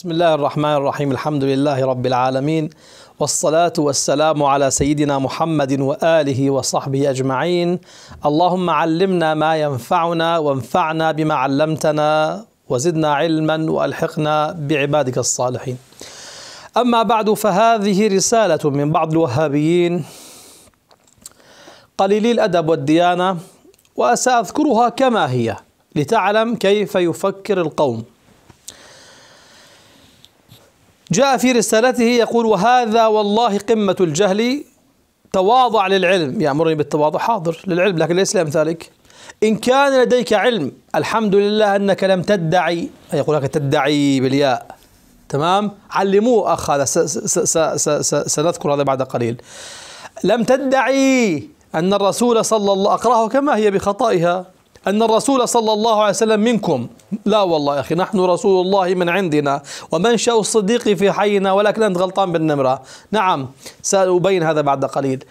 بسم الله الرحمن الرحيم الحمد لله رب العالمين والصلاة والسلام على سيدنا محمد وآله وصحبه أجمعين اللهم علمنا ما ينفعنا وانفعنا بما علمتنا وزدنا علما وألحقنا بعبادك الصالحين أما بعد فهذه رسالة من بعض الوهابيين قليلي الأدب والديانة وسأذكرها كما هي لتعلم كيف يفكر القوم جاء في رسالته يقول وهذا والله قمة الجهل تواضع للعلم يأمرني بالتواضع حاضر للعلم لكن ليس لأمثالك إن كان لديك علم الحمد لله أنك لم تدعي يقول لك تدعي بالياء تمام علموه أخ هذا سنذكر هذا بعد قليل لم تدعي أن الرسول صلى الله أقرأه كما هي بخطئها أن الرسول صلى الله عليه وسلم منكم لا والله يا أخي نحن رسول الله من عندنا ومنشأ الصديق في حينا ولكن أنت غلطان بالنمرة نعم سأبين هذا بعد قليل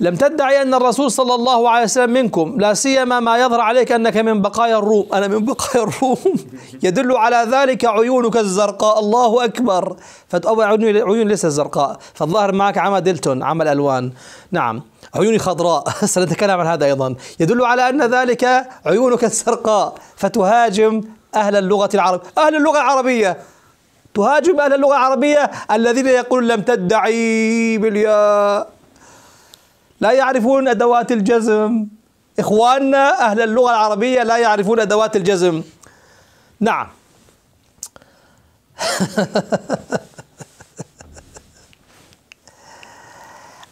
لم تدعي أن الرسول صلى الله عليه وسلم منكم لا سيما ما يظهر عليك أنك من بقايا الروم أنا من بقايا الروم يدل على ذلك عيونك الزرقاء الله أكبر فأول عيون ليس زرقاء فالظاهر معك عمى دلتون عمى الألوان نعم عيوني خضراء سنتكلم عن هذا أيضا يدل على أن ذلك عيونك الزرقاء فتهاجم أهل اللغة العربيه أهل اللغة العربية تهاجم أهل اللغة العربية الذين يقولون لم تدعي بالياء لا يعرفون أدوات الجزم إخواننا أهل اللغة العربية لا يعرفون أدوات الجزم نعم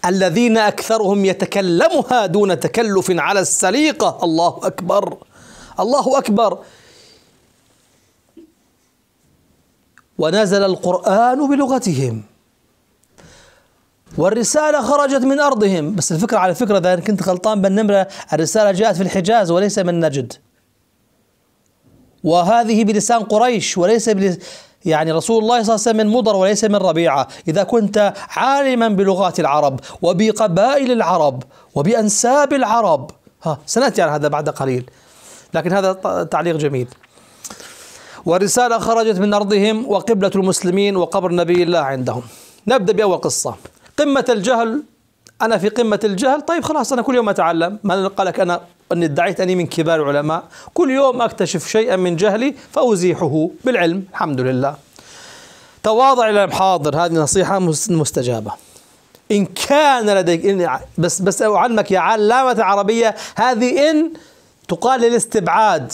الذين أكثرهم يتكلمها دون تكلف على السليقة الله أكبر الله أكبر ونزل القرآن بلغتهم والرسالة خرجت من أرضهم بس الفكرة على فكرة إذا كنت غلطان بالنمرة الرسالة جاءت في الحجاز وليس من نجد وهذه بلسان قريش وليس بلس يعني رسول الله صلى الله عليه وسلم من مضر وليس من ربيعة إذا كنت عالما بلغات العرب وبقبائل العرب وبأنساب العرب ها سنأتي على هذا بعد قليل لكن هذا تعليق جميل والرسالة خرجت من أرضهم وقبلة المسلمين وقبر نبي الله عندهم نبدأ بأول قصة قمة الجهل أنا في قمة الجهل طيب خلاص أنا كل يوم أتعلم ما قال لك أنا أني ادعيت أني من كبار العلماء كل يوم أكتشف شيئا من جهلي فأزيحه بالعلم الحمد لله تواضع إلى حاضر هذه نصيحة مستجابة إن كان لديك إن بس بس أعلمك يا علامة عربية هذه إن تقال للاستبعاد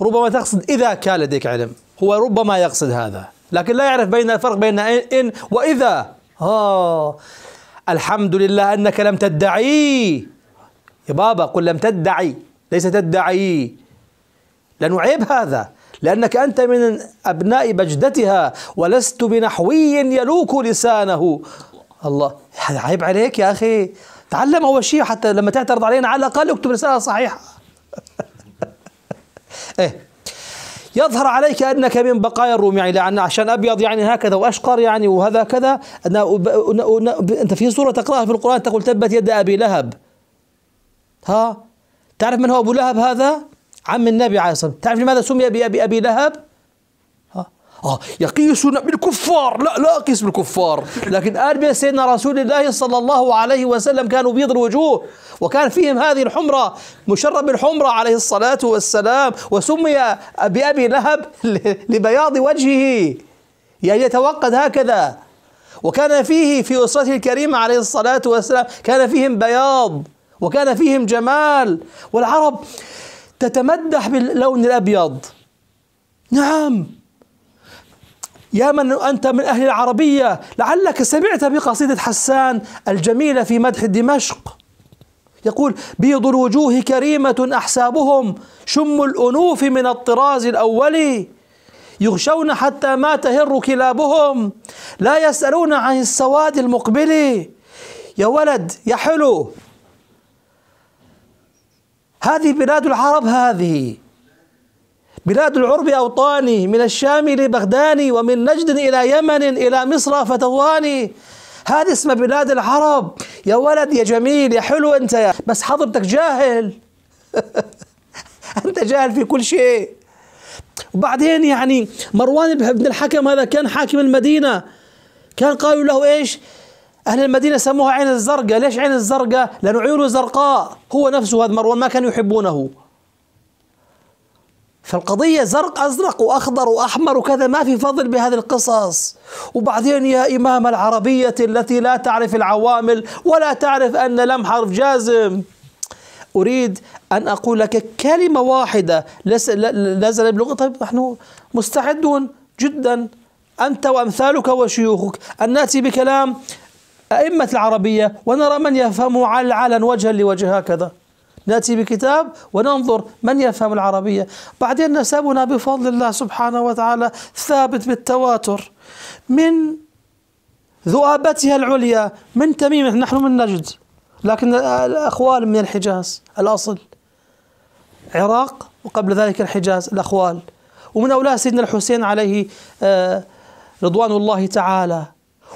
ربما تقصد إذا كان لديك علم هو ربما يقصد هذا لكن لا يعرف بين الفرق بين إن وإذا آه الحمد لله أنك لم تدعي يا بابا قل لم تدعي ليس تدعي لأنه عيب هذا لأنك أنت من أبناء بجدتها ولست بنحوي يلوك لسانه الله هذا عيب عليك يا أخي تعلم أول شيء حتى لما تعترض علينا على الأقل اكتب رسالة صحيحة إيه يظهر عليك أنك من بقايا الروم يعني لأن عشان أبيض يعني هكذا وأشقر يعني وهذا كذا أنا أنت في سورة تقرأها في القرآن تقول تبت يد أبي لهب ها تعرف من هو أبو لهب هذا؟ عم النبي عليه الصلاة والسلام تعرف لماذا سمي بأبي أبي لهب؟ آه يقيسون بالكفار لا لا أقيس بالكفار لكن آل سيدنا رسول الله صلى الله عليه وسلم كانوا بيض الوجوه وكان فيهم هذه الحمرة مشرب الحمره عليه الصلاة والسلام وسمي بأبي لهب لبياض وجهه يعني يتوقد هكذا وكان فيه في أسرته الكريمة عليه الصلاة والسلام كان فيهم بياض وكان فيهم جمال والعرب تتمدح باللون الأبيض نعم يا من أنت من أهل العربية لعلك سمعت بقصيدة حسان الجميلة في مدح دمشق يقول بيض الوجوه كريمة أحسابهم شم الأنوف من الطراز الأول يغشون حتى ما تهر كلابهم لا يسألون عن السواد المقبل يا ولد يا حلو هذه بلاد العرب هذه بلاد العرب أوطاني من الشام لبغداني ومن نجد إلى يمن إلى مصر فتواني هذه اسمها بلاد العرب يا ولد يا جميل يا حلو أنت يا بس حضرتك جاهل أنت جاهل في كل شيء وبعدين يعني مروان بن الحكم هذا كان حاكم المدينة كان قالوا له إيش أهل المدينة سموها عين الزرقاء ليش عين الزرقاء لأنه عيونه زرقاء هو نفسه هذا مروان ما كانوا يحبونه فالقضية زرق أزرق وأخضر وأحمر وكذا ما في فضل بهذه القصص وبعدين يا إمام العربية التي لا تعرف العوامل ولا تعرف أن لم حرف جازم أريد أن أقول لك كلمة واحدة نزل بلغة طيب نحن مستعدون جدا أنت وأمثالك وشيوخك أن نأتي بكلام أئمة العربية ونرى من يفهمه على العلن وجها لوجه هكذا نأتي بكتاب وننظر من يفهم العربية بعدين نسبنا بفضل الله سبحانه وتعالى ثابت بالتواتر من ذؤابتها العليا من تميم نحن من نجد لكن الأخوال من الحجاز الأصل عراق وقبل ذلك الحجاز الأخوال ومن أولاد سيدنا الحسين عليه آه، رضوان الله تعالى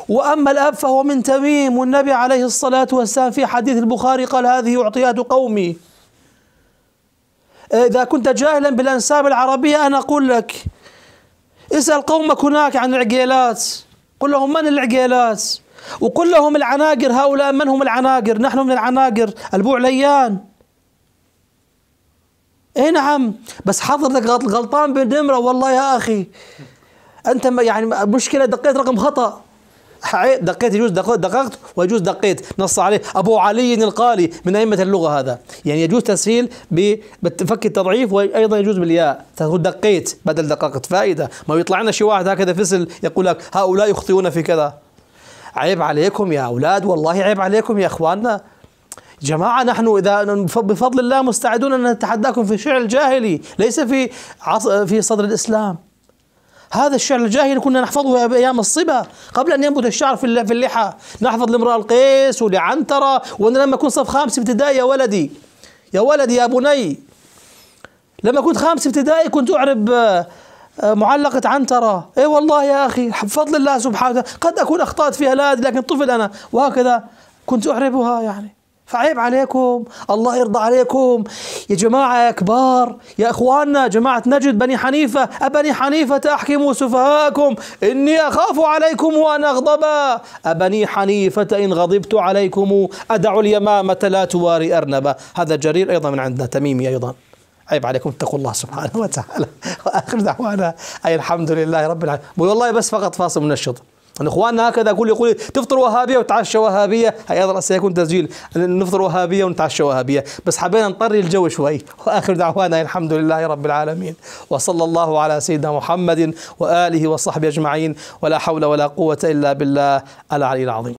وأما الأب فهو من تميم والنبي عليه الصلاة والسلام في حديث البخاري قال هذه أعطيات قومي إذا كنت جاهلا بالأنساب العربية أنا أقول لك اسأل قومك هناك عن العقيلات قل لهم من العقيلات وقل لهم العناقر هؤلاء من هم العناقر نحن من العناقر البوعليان اي نعم بس حضرتك غلطان بالنمرة والله يا أخي أنت يعني مشكلة دقيت رقم خطأ دقيت يجوز دققت ويجوز دقيت نص عليه أبو علي القالي من أئمة اللغة هذا يعني يجوز تسهيل بفك التضعيف وأيضا يجوز بالياء تقول دقيت بدل دققت فائدة ما يطلع لنا شي واحد هكذا فسل يقول لك هؤلاء يخطئون في كذا عيب عليكم يا أولاد والله عيب عليكم يا إخواننا جماعة نحن إذا بفضل الله مستعدون أن نتحداكم في الشعر الجاهلي ليس في في صدر الإسلام هذا الشعر الجاهلي كنا نحفظه ايام الصبا قبل ان ينبت الشعر في اللحى نحفظ لامرأة القيس ولعنترة وانا لما كنت صف خامس ابتدائي يا ولدي يا ولدي يا بني لما كنت خامس ابتدائي كنت اعرب آه، معلقة عنترة اي والله يا اخي بفضل الله سبحانه قد اكون اخطات فيها لا لكن طفل انا وهكذا كنت اعربها يعني فعيب عليكم الله يرضى عليكم يا جماعة يا كبار يا إخواننا جماعة نجد بني حنيفة أبني حنيفة أحكموا سفهاءكم إني أخاف عليكم وأن أغضبا أبني حنيفة إن غضبت عليكم أدع اليمامة لا تواري أرنبا هذا جرير أيضا من عندنا تميمي أيضا عيب عليكم اتقوا الله سبحانه وتعالى وآخر دعوانا أي الحمد لله رب العالمين والله بس فقط فاصل منشط اخواننا هكذا كل يقول تفطر وهابيه وتعشى وهابيه هي ايضا سيكون تسجيل نفطر وهابيه ونتعشى وهابيه بس حبينا نطري الجو شوي واخر دعوانا الحمد لله رب العالمين وصلى الله على سيدنا محمد واله وصحبه اجمعين ولا حول ولا قوه الا بالله العلي العظيم